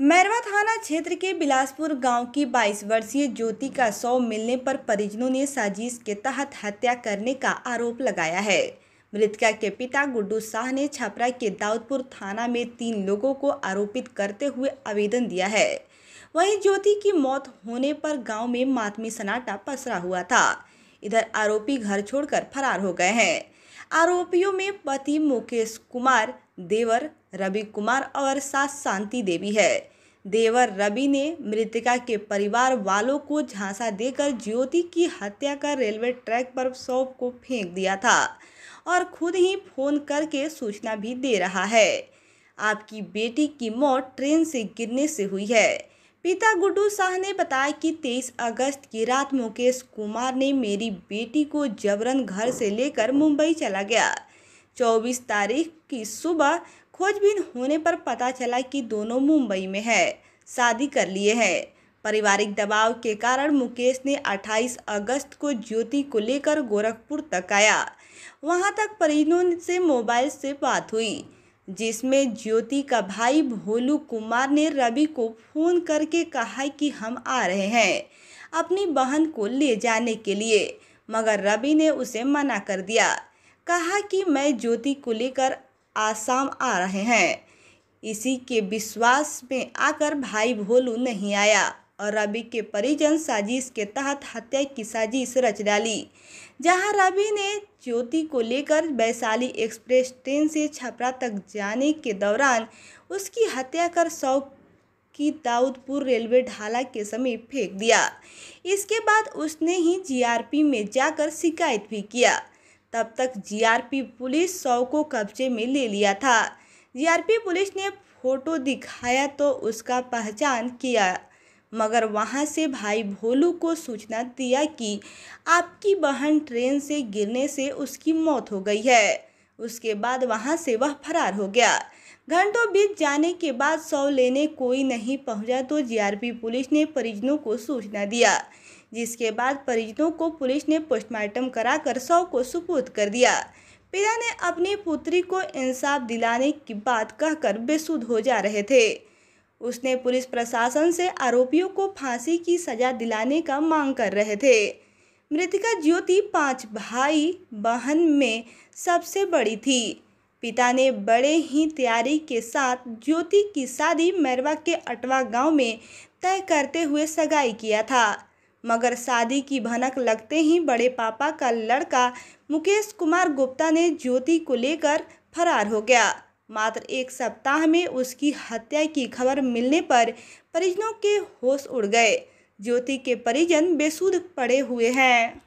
मैरवा थाना क्षेत्र के बिलासपुर गांव की 22 वर्षीय ज्योति का शव मिलने पर परिजनों ने साजिश के तहत हत्या करने का आरोप लगाया है मृतका के पिता गुड्डू शाह ने छपरा के दाऊदपुर थाना में तीन लोगों को आरोपित करते हुए आवेदन दिया है वहीं ज्योति की मौत होने पर गांव में मातमी सन्नाटा पसरा हुआ था इधर आरोपी घर छोड़कर फरार हो गए हैं आरोपियों में पति मुकेश कुमार देवर रवि कुमार और सास शांति देवी है देवर रवि ने मृतिका के परिवार वालों को झांसा देकर ज्योति की हत्या कर रेलवे ट्रैक पर शव को फेंक दिया था और खुद ही फोन करके सूचना भी दे रहा है आपकी बेटी की मौत ट्रेन से गिरने से हुई है पिता गुड्डू शाह ने बताया कि 23 अगस्त की रात मुकेश कुमार ने मेरी बेटी को जबरन घर से लेकर मुंबई चला गया चौबीस तारीख की सुबह खोजबीन होने पर पता चला कि दोनों मुंबई में है शादी कर लिए हैं पारिवारिक दबाव के कारण मुकेश ने 28 अगस्त को ज्योति को लेकर गोरखपुर तक आया वहां तक परिजनों से मोबाइल से बात हुई जिसमें ज्योति का भाई भोलू कुमार ने रवि को फ़ोन करके कहा कि हम आ रहे हैं अपनी बहन को ले जाने के लिए मगर रवि ने उसे मना कर दिया कहा कि मैं ज्योति को लेकर आसाम आ रहे हैं इसी के विश्वास में आकर भाई भोलू नहीं आया और रवि के परिजन साजिश के तहत हत्या की साजिश रच डाली जहां रवि ने ज्योति को लेकर वैशाली एक्सप्रेस ट्रेन से छपरा तक जाने के दौरान उसकी हत्या कर शव की दाऊदपुर रेलवे ढाला के समीप फेंक दिया इसके बाद उसने ही जीआरपी में जाकर शिकायत भी किया तब तक जीआरपी पुलिस शव को कब्जे में ले लिया था जीआरपी पुलिस ने फोटो दिखाया तो उसका पहचान किया मगर वहाँ से भाई भोलू को सूचना दिया कि आपकी बहन ट्रेन से गिरने से उसकी मौत हो गई है उसके बाद वहाँ से वह फरार हो गया घंटों बीत जाने के बाद शव लेने कोई नहीं पहुंचा तो जीआरपी पुलिस ने परिजनों को सूचना दिया जिसके बाद परिजनों को पुलिस ने पोस्टमार्टम कराकर शव को सुपुर्द कर दिया पिता ने अपनी पुत्री को इंसाफ दिलाने की बात कहकर बेसुध हो जा रहे थे उसने पुलिस प्रशासन से आरोपियों को फांसी की सजा दिलाने का मांग कर रहे थे मृतिका ज्योति पांच भाई बहन में सबसे बड़ी थी पिता ने बड़े ही तैयारी के साथ ज्योति की शादी मैरवा के अटवा गांव में तय करते हुए सगाई किया था मगर शादी की भनक लगते ही बड़े पापा का लड़का मुकेश कुमार गुप्ता ने ज्योति को लेकर फरार हो गया मात्र एक सप्ताह में उसकी हत्या की खबर मिलने पर परिजनों के होश उड़ गए ज्योति के परिजन बेसुध पड़े हुए हैं